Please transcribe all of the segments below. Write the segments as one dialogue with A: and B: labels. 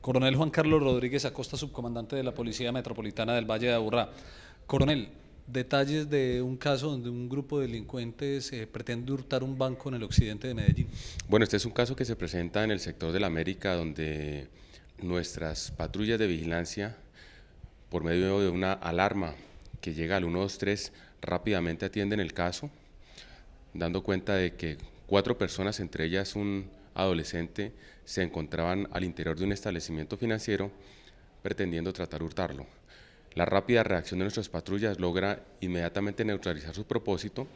A: Coronel Juan Carlos Rodríguez Acosta, subcomandante de la Policía Metropolitana del Valle de Aburrá. Coronel, detalles de un caso donde un grupo de delincuentes eh, pretende hurtar un banco en el occidente de Medellín.
B: Bueno, este es un caso que se presenta en el sector de la América, donde nuestras patrullas de vigilancia, por medio de una alarma que llega al 123, rápidamente atienden el caso, dando cuenta de que cuatro personas, entre ellas un adolescente se encontraban al interior de un establecimiento financiero pretendiendo tratar hurtarlo. La rápida reacción de nuestras patrullas logra inmediatamente neutralizar su propósito.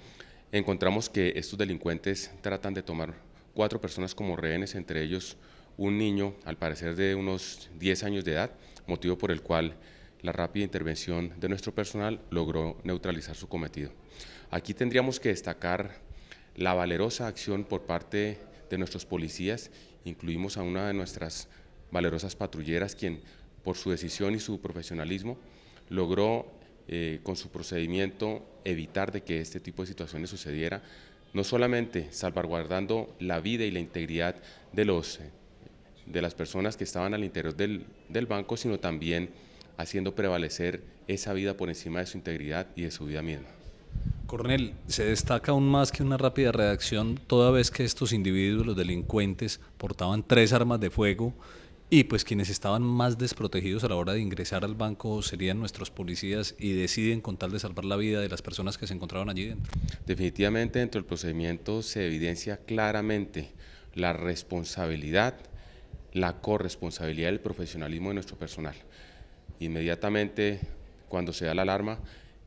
B: Encontramos que estos delincuentes tratan de tomar cuatro personas como rehenes, entre ellos un niño, al parecer de unos 10 años de edad, motivo por el cual la rápida intervención de nuestro personal logró neutralizar su cometido. Aquí tendríamos que destacar la valerosa acción por parte de nuestros policías, incluimos a una de nuestras valerosas patrulleras, quien por su decisión y su profesionalismo logró eh, con su procedimiento evitar de que este tipo de situaciones sucediera, no solamente salvaguardando la vida y la integridad de, los, eh, de las personas que estaban al interior del, del banco, sino también haciendo prevalecer esa vida por encima de su integridad y de su vida misma. Cornel, se destaca aún más que una rápida redacción
A: toda vez que estos individuos, los delincuentes, portaban tres armas de fuego y pues quienes estaban más desprotegidos a la hora de ingresar al banco serían nuestros policías y deciden con tal de salvar la vida de las personas que se encontraban allí dentro.
B: Definitivamente dentro del procedimiento se evidencia claramente la responsabilidad, la corresponsabilidad del profesionalismo de nuestro personal. Inmediatamente cuando se da la alarma,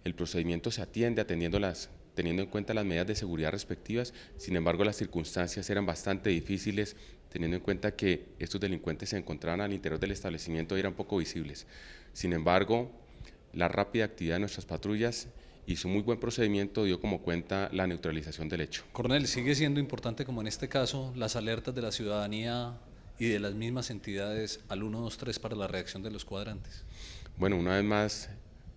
B: el procedimiento se atiende atendiendo las teniendo en cuenta las medidas de seguridad respectivas, sin embargo las circunstancias eran bastante difíciles, teniendo en cuenta que estos delincuentes se encontraban al interior del establecimiento y eran poco visibles. Sin embargo, la rápida actividad de nuestras patrullas y su muy buen procedimiento dio como cuenta la neutralización del hecho. Coronel, sigue
A: siendo importante, como en este caso, las alertas de la ciudadanía y de las mismas entidades al 123 para la reacción de los cuadrantes.
B: Bueno, una vez más,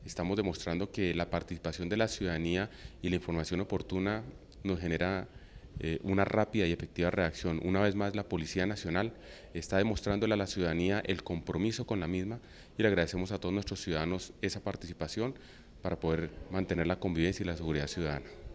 B: estamos demostrando que la participación de la ciudadanía y la información oportuna nos genera eh, una rápida y efectiva reacción. Una vez más, la Policía Nacional está demostrándole a la ciudadanía el compromiso con la misma y le agradecemos a todos nuestros ciudadanos esa participación para poder mantener la convivencia y la seguridad ciudadana.